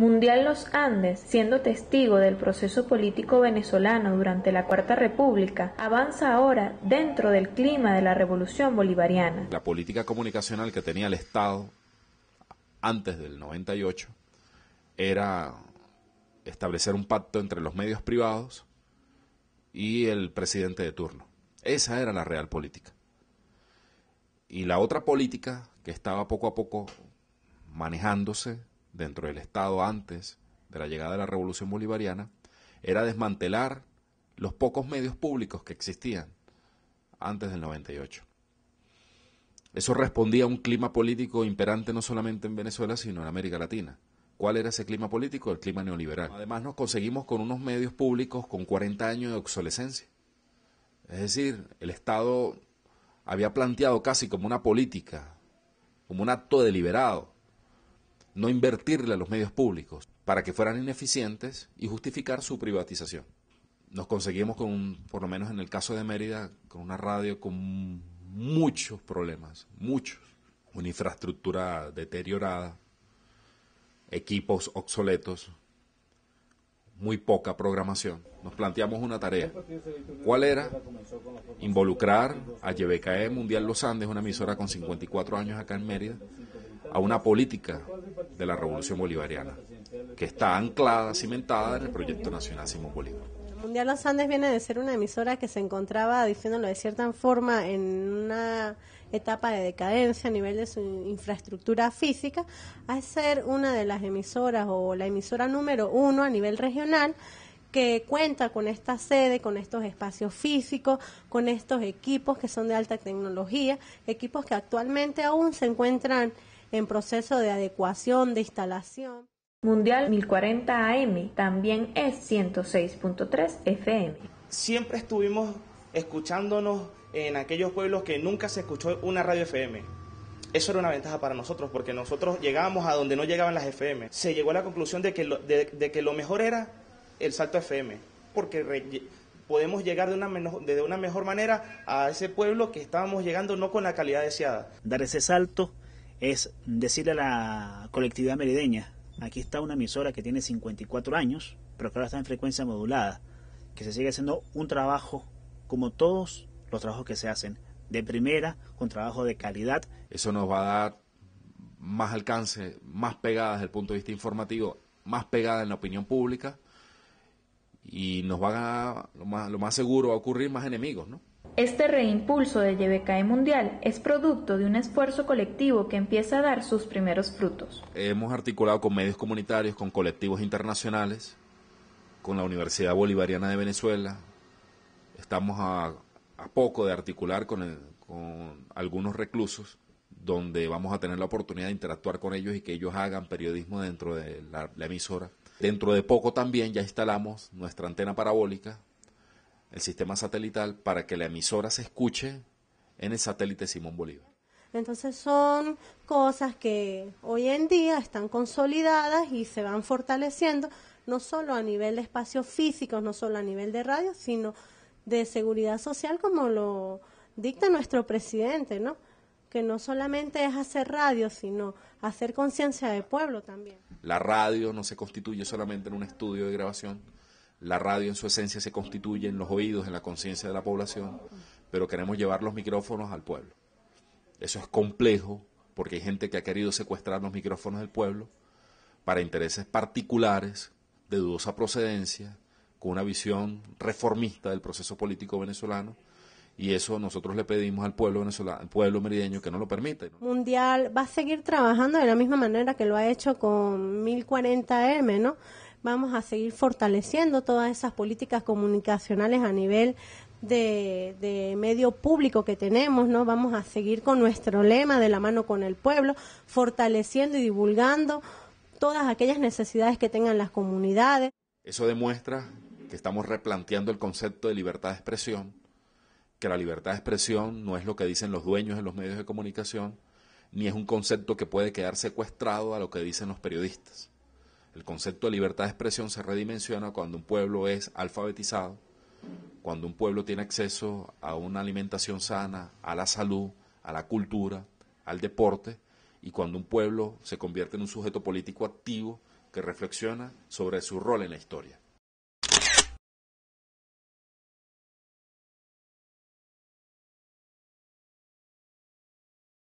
Mundial Los Andes, siendo testigo del proceso político venezolano durante la Cuarta República, avanza ahora dentro del clima de la Revolución Bolivariana. La política comunicacional que tenía el Estado antes del 98 era establecer un pacto entre los medios privados y el presidente de turno. Esa era la real política. Y la otra política que estaba poco a poco manejándose dentro del Estado antes de la llegada de la Revolución Bolivariana era desmantelar los pocos medios públicos que existían antes del 98. Eso respondía a un clima político imperante no solamente en Venezuela, sino en América Latina. ¿Cuál era ese clima político? El clima neoliberal. Además nos conseguimos con unos medios públicos con 40 años de obsolescencia. Es decir, el Estado había planteado casi como una política, como un acto deliberado no invertirle a los medios públicos para que fueran ineficientes y justificar su privatización. Nos conseguimos con, por lo menos en el caso de Mérida, con una radio con muchos problemas, muchos. Una infraestructura deteriorada, equipos obsoletos, muy poca programación. Nos planteamos una tarea. ¿Cuál era? Involucrar a YBKE Mundial Los Andes, una emisora con 54 años acá en Mérida, a una política de la revolución bolivariana, que está anclada, cimentada en el proyecto nacional Simón Bolívar. Mundial Los Andes viene de ser una emisora que se encontraba, diciéndolo de cierta forma, en una etapa de decadencia a nivel de su infraestructura física, a ser una de las emisoras o la emisora número uno a nivel regional que cuenta con esta sede, con estos espacios físicos, con estos equipos que son de alta tecnología, equipos que actualmente aún se encuentran en proceso de adecuación, de instalación. Mundial 1040 AM también es 106.3 FM. Siempre estuvimos escuchándonos en aquellos pueblos que nunca se escuchó una radio FM. Eso era una ventaja para nosotros porque nosotros llegábamos a donde no llegaban las FM. Se llegó a la conclusión de que lo, de, que lo mejor era el salto FM porque podemos llegar de una, de una mejor manera a ese pueblo que estábamos llegando no con la calidad deseada. Dar ese salto es decirle a la colectividad merideña, aquí está una emisora que tiene 54 años, pero que ahora está en frecuencia modulada, que se sigue haciendo un trabajo como todos los trabajos que se hacen, de primera, con trabajo de calidad. Eso nos va a dar más alcance, más pegadas desde el punto de vista informativo, más pegada en la opinión pública y nos van a, lo más, lo más seguro va a ocurrir más enemigos, ¿no? Este reimpulso de Llevecae Mundial es producto de un esfuerzo colectivo que empieza a dar sus primeros frutos. Hemos articulado con medios comunitarios, con colectivos internacionales, con la Universidad Bolivariana de Venezuela. Estamos a, poco de articular con, algunos reclusos donde vamos a tener la oportunidad de interactuar con ellos y que ellos hagan periodismo dentro de la, emisora. Dentro de poco también ya instalamos nuestra antena parabólica el sistema satelital para que la emisora se escuche en el satélite Simón Bolívar. Entonces son cosas que hoy en día están consolidadas y se van fortaleciendo, no solo a nivel de espacios físicos, no solo a nivel de radio, sino de seguridad social como lo dicta nuestro presidente, ¿no? Que no solamente es hacer radio, sino hacer conciencia de pueblo también. La radio no se constituye solamente en un estudio de grabación, la radio en su esencia se constituye en los oídos, en la conciencia de la población, pero queremos llevar los micrófonos al pueblo. Eso es complejo porque hay gente que ha querido secuestrar los micrófonos del pueblo para intereses particulares de dudosa procedencia, con una visión reformista del proceso político venezolano, y eso nosotros le pedimos al pueblo al pueblo merideño que no lo permita. Mundial va a seguir trabajando de la misma manera que lo ha hecho con 1040M, ¿no? vamos a seguir fortaleciendo todas esas políticas comunicacionales a nivel de, medio público que tenemos, ¿no? Vamos a seguir con nuestro lema de la mano con el pueblo, fortaleciendo y divulgando todas aquellas necesidades que tengan las comunidades. Eso demuestra que estamos replanteando el concepto de libertad de expresión, que la libertad de expresión no es lo que dicen los dueños de los medios de comunicación, ni es un concepto que puede quedar secuestrado a lo que dicen los periodistas. El concepto de libertad de expresión se redimensiona cuando un pueblo es alfabetizado, cuando un pueblo tiene acceso a una alimentación sana, a la salud, a la cultura, al deporte, y cuando un pueblo se convierte en un sujeto político activo que reflexiona sobre su rol en la historia.